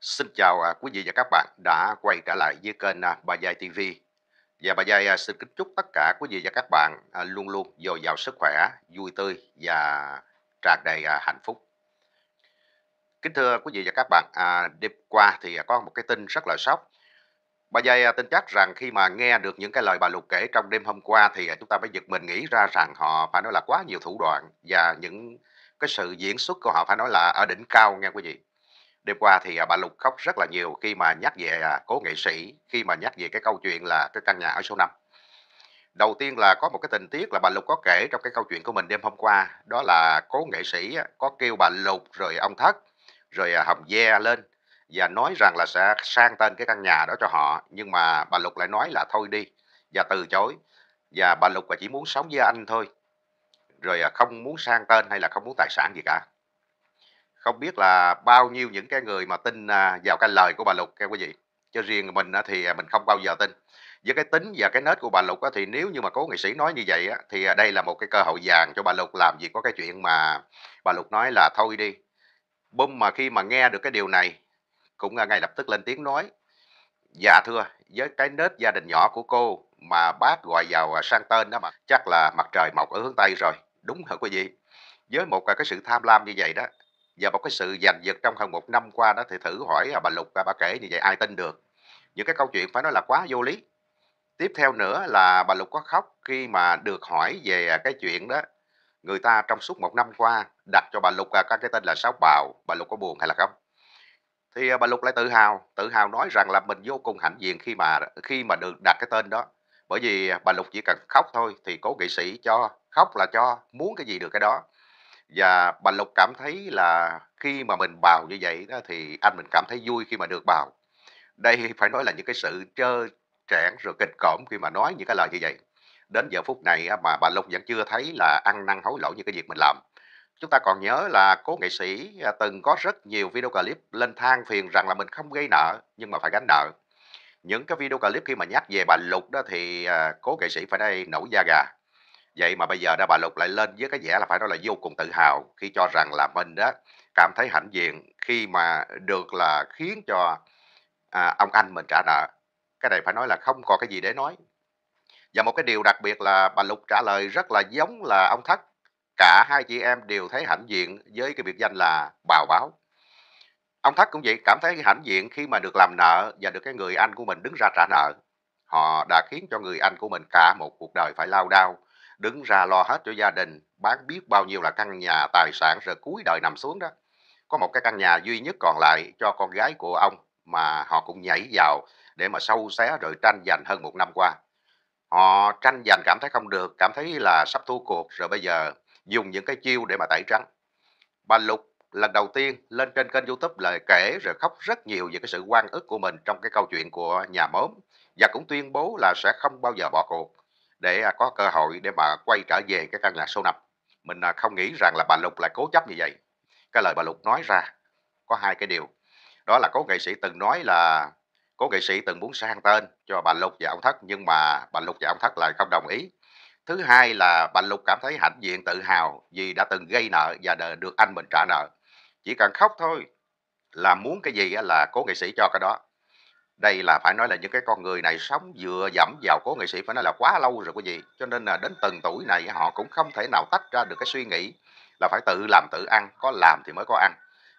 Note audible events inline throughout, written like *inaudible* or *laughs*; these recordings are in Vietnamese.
Xin chào à, quý vị và các bạn đã quay trở lại với kênh à, Bà Giai TV Và Bà Giai à, xin kính chúc tất cả quý vị và các bạn luôn luôn dồi dào sức khỏe, vui tươi và tràn đầy hạnh phúc Kính thưa quý vị và các bạn, đêm qua thì có một cái tin rất là sốc Bà Giai tin chắc rằng khi mà nghe được những cái lời bà Lục kể trong đêm hôm qua thì chúng ta phải giật mình nghĩ ra rằng họ phải nói là quá nhiều thủ đoạn và những cái sự diễn xuất của họ phải nói là ở đỉnh cao nghe quý vị đêm qua thì à, bà Lục khóc rất là nhiều khi mà nhắc về à, cố nghệ sĩ khi mà nhắc về cái câu chuyện là cái căn nhà ở số 5 đầu tiên là có một cái tình tiết là bà Lục có kể trong cái câu chuyện của mình đêm hôm qua đó là cố nghệ sĩ có kêu bà Lục rồi ông Thất rồi à, Hồng gia lên và nói rằng là sẽ sang tên cái căn nhà đó cho họ nhưng mà bà Lục lại nói là thôi đi và từ chối và bà Lục chỉ muốn sống với anh thôi rồi không muốn sang tên hay là không muốn tài sản gì cả không biết là bao nhiêu những cái người mà tin à, vào cái lời của bà Lục các quý vị cho riêng mình thì à, mình không bao giờ tin với cái tính và cái nết của bà Lục thì nếu như mà có nghệ sĩ nói như vậy thì à, đây là một cái cơ hội vàng cho bà Lục làm gì có cái chuyện mà bà Lục nói là thôi đi bum mà khi mà nghe được cái điều này cũng ngay lập tức lên tiếng nói dạ thưa với cái nết gia đình nhỏ của cô mà bác gọi vào sang tên đó mà chắc là mặt trời mọc ở hướng tây rồi đúng hả quý vị với một cái sự tham lam như vậy đó và một cái sự giành giật trong hơn một năm qua đó thì thử hỏi à, bà Lục và bà kể như vậy ai tin được những cái câu chuyện phải nói là quá vô lý tiếp theo nữa là bà Lục có khóc khi mà được hỏi về cái chuyện đó người ta trong suốt một năm qua đặt cho bà Lục à, các cái tên là Sáu Bào bà Lục có buồn hay là không thì à, bà Lục lại tự hào tự hào nói rằng là mình vô cùng hạnh diện khi mà khi mà được đặt cái tên đó bởi vì bà Lục chỉ cần khóc thôi thì cố nghệ sĩ cho khóc là cho muốn cái gì được cái đó và Bà Lộc cảm thấy là khi mà mình bào như vậy đó thì anh mình cảm thấy vui khi mà được bào. Đây *laughs* phải nói là những cái sự trơ trẽn rồi kịch cỡm khi mà nói những cái lời như vậy. Đến giờ phút này mà bà Lộc vẫn chưa thấy là ăn năn hối lỗi như cái việc mình làm. Chúng ta còn nhớ là cố nghệ sĩ à, từng có rất nhiều video clip lên than phiền rằng là mình không gây nợ nhưng mà phải gánh nợ. Những cái video clip khi mà nhắc về bà Lục đó thì à, cố nghệ sĩ phải đây nổi da gà Vậy mà bây giờ đó bà Lục lại lên với cái vẻ là phải nói là vô cùng tự hào khi cho rằng là mình đó cảm thấy hãnh diện khi mà được là khiến cho à, ông anh mình trả nợ. Cái này phải nói là không còn cái gì để nói. Và một cái điều đặc biệt là bà Lục trả lời rất là giống là ông Thất. Cả hai chị em đều thấy hãnh diện với cái biệt danh là bào báo. Ông Thất cũng vậy, cảm thấy hãnh diện khi mà được làm nợ và được cái người anh của mình đứng ra trả nợ. Họ đã khiến cho người anh của mình cả một cuộc đời phải lao đao đứng ra lo hết cho gia đình bán biết bao nhiêu là căn nhà tài sản rồi cuối đời nằm xuống đó có một cái căn nhà duy nhất còn lại cho con gái của ông mà họ cũng nhảy vào để mà sâu xé rồi tranh giành hơn một năm qua họ tranh giành cảm thấy không được cảm thấy là sắp thua cuộc rồi bây giờ dùng những cái chiêu để mà tẩy trắng bà lục lần đầu tiên lên trên kênh youtube lời kể rồi khóc rất nhiều về cái sự quan ức của mình trong cái câu chuyện của nhà mớm và cũng tuyên bố là sẽ không bao giờ bỏ cuộc để à, có cơ hội để bà quay trở về cái căn nhà sâu nập mình à, không nghĩ rằng là bà Lục lại cố chấp như vậy cái lời bà Lục nói ra có hai cái điều đó là cố nghệ sĩ từng nói là cố nghệ sĩ từng muốn sang tên cho bà Lục và ông Thất nhưng mà bà Lục và ông Thất lại không đồng ý thứ hai là bà Lục cảm thấy hãnh diện tự hào vì đã từng gây nợ và được anh mình trả nợ chỉ cần khóc thôi là muốn cái gì là cố nghệ sĩ cho cái đó đây là phải nói là những cái con người này sống vừa dẫm vào cố nghệ sĩ phải nói là quá lâu rồi quý vị cho nên là đến từng tuổi này họ cũng không thể nào tách ra được cái suy nghĩ là phải tự làm tự ăn có làm thì mới có ăn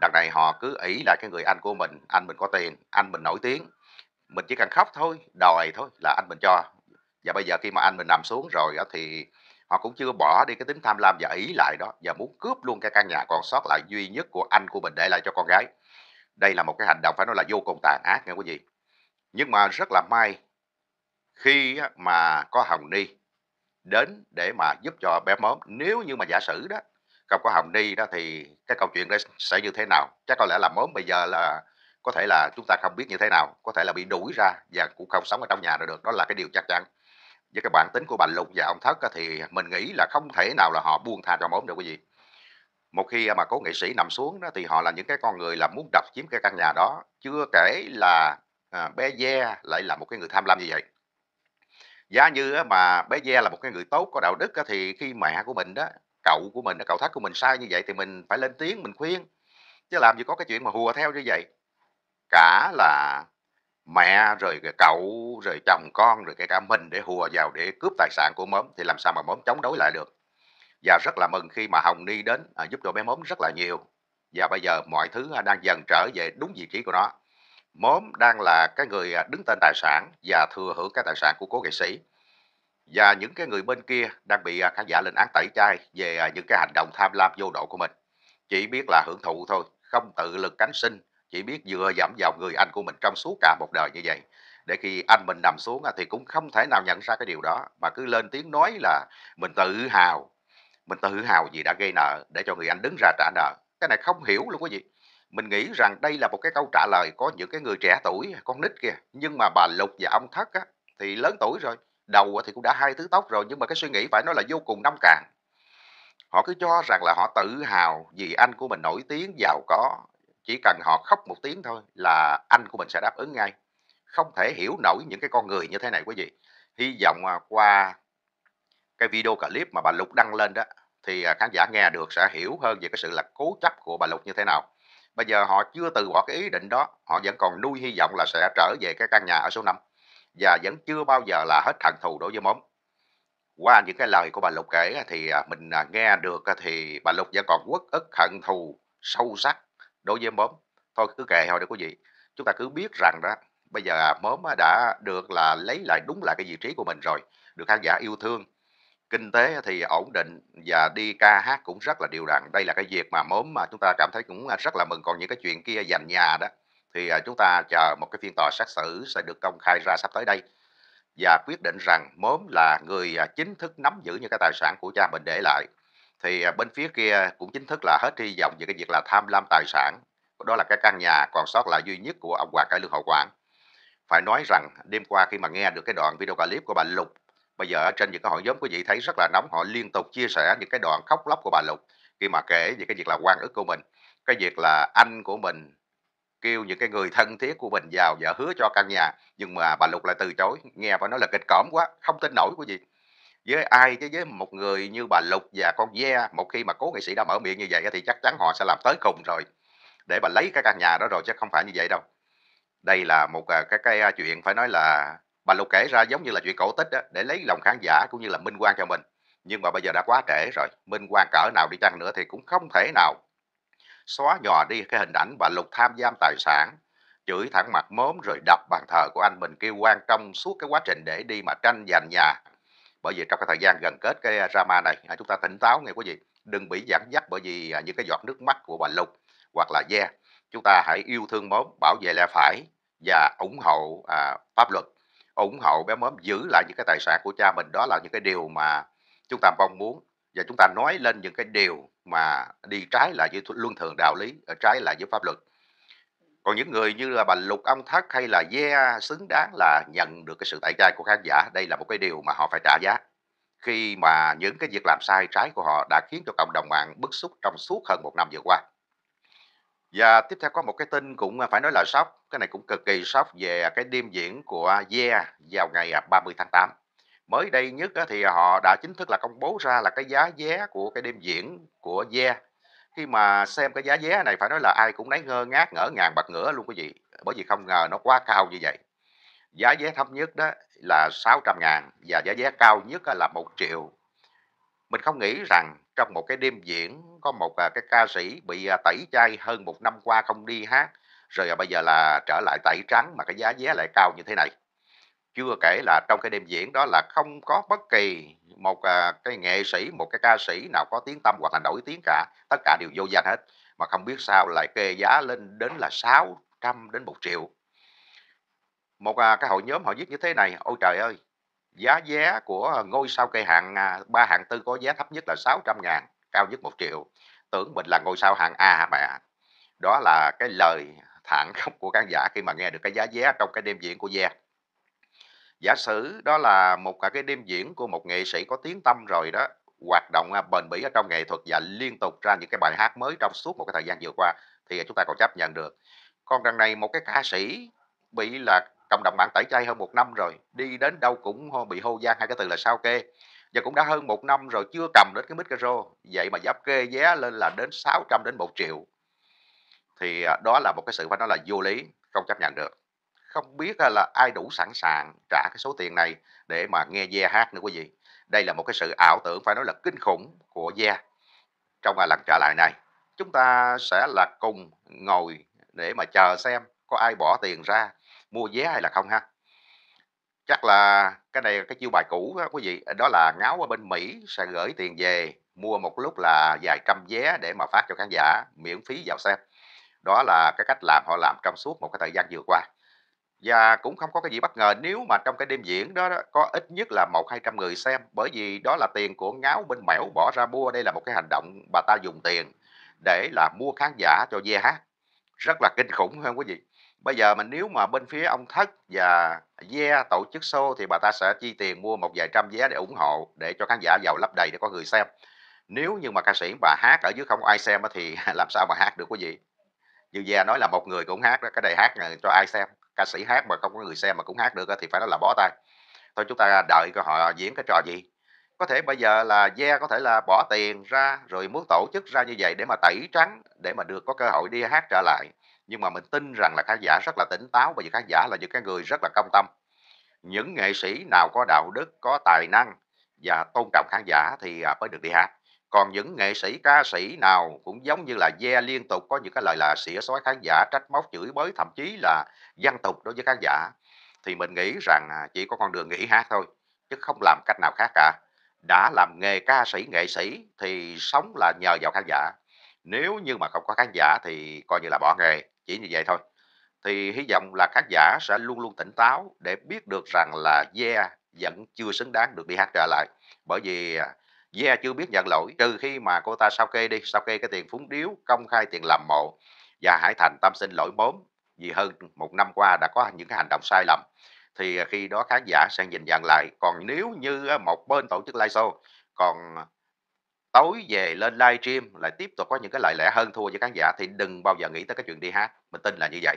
đằng này họ cứ ý là cái người anh của mình anh mình có tiền anh mình nổi tiếng mình chỉ cần khóc thôi đòi thôi là anh mình cho và bây giờ khi mà anh mình nằm xuống rồi thì họ cũng chưa bỏ đi cái tính tham lam và ý lại đó và muốn cướp luôn cái căn nhà còn sót lại duy nhất của anh của mình để lại cho con gái đây là một cái hành động phải nói là vô cùng tàn ác nghe quý vị nhưng mà rất là may, khi mà có Hồng Ni đến để mà giúp cho bé mớm, nếu như mà giả sử đó, không có Hồng Ni đó thì cái câu chuyện đó sẽ như thế nào? Chắc có lẽ là mớm bây giờ là có thể là chúng ta không biết như thế nào, có thể là bị đuổi ra và cũng không sống ở trong nhà được, đó là cái điều chắc chắn. Với cái bản tính của bà Lục và ông Thất thì mình nghĩ là không thể nào là họ buông tha cho mớm được cái gì một khi mà có nghệ sĩ nằm xuống đó thì họ là những cái con người là muốn đập chiếm cái căn nhà đó chưa kể là à, bé Gia lại là một cái người tham lam như vậy giá như mà bé Gia là một cái người tốt có đạo đức thì khi mẹ của mình đó cậu của mình cậu thắt của mình sai như vậy thì mình phải lên tiếng mình khuyên chứ làm gì có cái chuyện mà hùa theo như vậy cả là mẹ rồi cậu rồi chồng con rồi kể cả mình để hùa vào để cướp tài sản của mớm thì làm sao mà mớm chống đối lại được và rất là mừng khi mà hồng ni đến à, giúp cho bé mớm rất là nhiều và bây giờ mọi thứ à, đang dần trở về đúng vị trí của nó mớm đang là cái người à, đứng tên tài sản và thừa hưởng cái tài sản của cố nghệ sĩ và những cái người bên kia đang bị à, khán giả lên án tẩy chay về à, những cái hành động tham lam vô độ của mình chỉ biết là hưởng thụ thôi không tự lực cánh sinh chỉ biết vừa dẫm vào người anh của mình trong suốt cả một đời như vậy để khi anh mình nằm xuống thì cũng không thể nào nhận ra cái điều đó mà cứ lên tiếng nói là mình tự hào mình tự hào vì đã gây nợ để cho người anh đứng ra trả nợ cái này không hiểu luôn quý vị mình nghĩ rằng đây là một cái câu trả lời có những cái người trẻ tuổi, con nít kìa. Nhưng mà bà Lục và ông Thất á, thì lớn tuổi rồi, đầu thì cũng đã hai thứ tóc rồi, nhưng mà cái suy nghĩ phải nói là vô cùng nông cạn. Họ cứ cho rằng là họ tự hào vì anh của mình nổi tiếng, giàu có. Chỉ cần họ khóc một tiếng thôi là anh của mình sẽ đáp ứng ngay. Không thể hiểu nổi những cái con người như thế này quý vị. Hy vọng à, qua cái video clip mà bà Lục đăng lên đó thì à, khán giả nghe được sẽ hiểu hơn về cái sự là cố chấp của bà Lục như thế nào bây giờ họ chưa từ bỏ cái ý định đó họ vẫn còn nuôi hy vọng là sẽ trở về cái căn nhà ở số 5 và vẫn chưa bao giờ là hết hận thù đối với móm qua những cái lời của bà Lục kể thì à, mình à, nghe được thì bà Lục vẫn còn quất ức hận thù sâu sắc đối với móm thôi cứ kệ thôi đi quý vị chúng ta cứ biết rằng đó bây giờ mớm đã được là lấy lại đúng là cái vị trí của mình rồi được khán giả yêu thương kinh tế thì ổn định và đi ca hát cũng rất là điều đặn đây là cái việc mà mớm mà chúng ta cảm thấy cũng rất là mừng còn những cái chuyện kia dành nhà đó thì à, chúng ta chờ một cái phiên tòa xét xử sẽ được công khai ra sắp tới đây và quyết định rằng mớm là người à, chính thức nắm giữ những cái tài sản của cha mình để lại thì à, bên phía kia cũng chính thức là hết hy vọng về cái việc là tham lam tài sản đó là cái căn nhà còn sót lại duy nhất của ông Hoàng Cải Lương Hậu Quảng phải nói rằng đêm qua khi mà nghe được cái đoạn video clip của bà Lục bây giờ ở trên những cái hội nhóm của chị thấy rất là nóng họ liên tục chia sẻ những cái đoạn khóc lóc của bà lục khi mà kể về cái việc là quan ức của mình cái việc là anh của mình kêu những cái người thân thiết của mình vào và hứa cho căn nhà nhưng mà bà lục lại từ chối nghe phải nói là kịch cỡm quá không tin nổi của gì với ai chứ với một người như bà lục và con ve một khi mà cố nghệ sĩ đã mở miệng như vậy thì chắc chắn họ sẽ làm tới cùng rồi để bà lấy cái căn nhà đó rồi chứ không phải như vậy đâu đây là một ờ, cái cái chuyện phải nói là mà lục kể ra giống như là chuyện cổ tích đó, để lấy lòng khán giả cũng như là minh quan cho mình nhưng mà bây giờ đã quá trễ rồi minh quan cỡ nào đi chăng nữa thì cũng không thể nào xóa nhòa đi cái hình ảnh và lục tham giam tài sản chửi thẳng mặt mớm rồi đập bàn thờ của anh mình kêu quan trong suốt cái quá trình để đi mà tranh giành nhà bởi vì trong cái thời gian gần kết cái à, drama này à, chúng ta tỉnh táo nghe quý vị đừng bị dẫn dắt bởi vì à, những cái giọt nước mắt của bà lục hoặc là da yeah, chúng ta hãy yêu thương mớm bảo vệ lẽ phải và ủng hộ à, pháp luật ủng hộ bé mớm giữ lại những cái tài sản của cha mình đó là những cái điều mà chúng ta mong muốn và chúng ta nói lên những cái điều mà đi trái lại với luân thường đạo lý ờ, trái lại với pháp luật còn những người như là bà lục ông thất hay là dê yeah, xứng đáng là nhận được cái sự tẩy chay của khán giả đây là một cái điều mà họ phải trả giá khi mà những cái việc làm sai trái của họ đã khiến cho cộng đồng mạng bức xúc trong suốt hơn một năm vừa qua và dạ, tiếp theo có một cái tin cũng à, phải nói là sốc, cái này cũng cực kỳ sốc về cái đêm diễn của Yeah vào ngày 30 à, tháng 8. Mới đây nhất thì họ đã chính thức là công bố ra là cái giá vé của cái đêm diễn của Yeah. Khi mà xem cái giá vé này phải nói là ai cũng nấy ngơ ngác ngỡ ngàng bật ngửa luôn quý vị. Bởi vì không ngờ nó quá cao như vậy. Giá vé thấp nhất đó là 600 ngàn và giá vé cao nhất là 1 triệu. Mình không nghĩ rằng trong một cái đêm diễn có một à, cái ca sĩ bị à, tẩy chay hơn một năm qua không đi hát rồi à, bây giờ là trở lại tẩy trắng mà cái giá vé lại cao như thế này chưa kể là trong cái đêm diễn đó là không có bất kỳ một cái nghệ sĩ một cái ca sĩ nào có tiếng tâm hoặc là nổi tiếng cả tất cả đều vô danh hết mà không biết sao lại kê giá lên đến là 600 đến một triệu một cái hội nhóm họ viết như thế này ôi trời ơi giá vé của ngôi sao cây hạng ba hạng tư có giá thấp nhất là 600 ngàn cao nhất một triệu tưởng mình là ngôi sao hạng A hả mẹ đó là cái lời thẳng *laughs* khóc của khán giả khi mà nghe được cái giá vé trong cái đêm diễn của Gia giả sử đó là một cái đêm diễn của một nghệ sĩ có tiếng tâm rồi đó hoạt động à, bền bỉ ở trong nghệ thuật và liên tục ra những cái bài hát mới trong suốt một cái thời gian vừa qua thì chúng ta còn chấp nhận được còn đằng này một cái ca sĩ bị là cộng đồng mạng tẩy chay hơn một năm rồi đi đến đâu cũng bị hô gian hai cái từ là sao kê và cũng đã hơn một năm rồi chưa cầm đến cái micro vậy mà giáp kê giá lên là đến 600 đến 1 triệu thì à, đó là một cái sự phải nói là vô lý không chấp nhận được không biết à, là ai đủ sẵn sàng trả cái số tiền này để mà nghe Gia hát nữa quý vị đây là một cái sự ảo tưởng phải nói là kinh khủng của Gia trong trong lần trả lại này chúng ta sẽ là cùng ngồi để mà chờ xem có ai bỏ tiền ra mua vé hay là không ha chắc là cái này là cái chiêu bài cũ đó quý vị đó là ngáo ở bên mỹ sẽ gửi tiền về mua một lúc là vài trăm vé để mà phát cho khán giả miễn phí vào xem đó là cái cách làm họ làm trong suốt một cái thời gian vừa qua và cũng không có cái gì bất ngờ nếu mà trong cái đêm diễn đó, đó có ít nhất là một hai trăm người xem bởi vì đó là tiền của ngáo bên mẻo bỏ ra mua đây là một cái hành động bà ta dùng tiền để là mua khán giả cho ve hát rất là kinh khủng hơn quý vị bây giờ mình nếu mà bên phía ông thất và ve yeah, tổ chức show thì bà ta sẽ chi tiền mua một vài trăm vé để ủng hộ để cho khán giả giàu lấp đầy để có người xem nếu như mà ca sĩ bà hát ở dưới không có ai xem thì *laughs* làm sao mà hát được quý vị như ve yeah nói là một người cũng hát đó cái này hát cho ai xem ca sĩ hát mà không có người xem mà cũng hát được thì phải nói là bó tay thôi chúng ta đợi họ diễn cái trò gì có thể bây giờ là gia yeah, có thể là bỏ tiền ra rồi muốn tổ chức ra như vậy để mà tẩy trắng để mà được có cơ hội đi hát trở lại nhưng mà mình tin rằng là khán giả rất là tỉnh táo và những khán giả là những cái người rất là công tâm những nghệ sĩ nào có đạo đức có tài năng và tôn trọng khán giả thì à, mới được đi hát còn những nghệ sĩ ca sĩ nào cũng giống như là gia yeah, liên tục có những cái lời là xỉa xói khán giả trách móc chửi bới thậm chí là văn tục đối với khán giả thì mình nghĩ rằng à, chỉ có con đường nghỉ hát thôi chứ không làm cách nào khác cả đã làm nghề ca sĩ nghệ sĩ thì sống là nhờ vào khán giả nếu như mà không có khán giả thì coi như là bỏ nghề chỉ như vậy thôi thì hy vọng là khán giả sẽ luôn luôn tỉnh táo để biết được rằng là yeah vẫn chưa xứng đáng được đi hát trở lại bởi vì à, yeah chưa biết nhận lỗi trừ khi mà cô ta sao kê đi sao kê cái tiền phúng điếu công khai tiền làm mộ và Hải thành tâm xin lỗi mớm vì hơn một năm qua đã có những cái hành động sai lầm thì à, khi đó khán giả sẽ nhìn nhận lại còn nếu như à, một bên tổ chức live show còn à, tối về lên live stream lại tiếp tục có những cái lời lẽ hơn thua với khán giả thì đừng bao giờ nghĩ tới cái chuyện đi hát mình tin là như vậy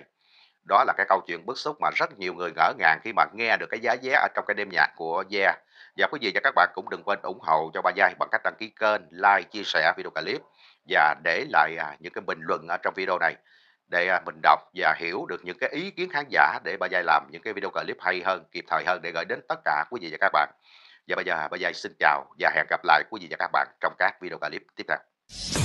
đó là cái câu chuyện bức xúc mà rất nhiều người ngỡ ngàng khi mà nghe được cái giá vé ở trong cái đêm nhạc của Yeah và quý vị và các bạn cũng đừng quên ủng hộ cho Ba Giai bằng cách đăng ký kênh, like, chia sẻ video clip và để lại những cái bình luận ở trong video này để à, mình đọc và hiểu được những cái ý kiến khán giả để bà Giai làm những cái video clip hay hơn, kịp thời hơn để gửi đến tất cả quý vị và các bạn. Và bây giờ à, bà Giai xin chào và hẹn gặp lại quý vị và các bạn trong các video clip tiếp theo.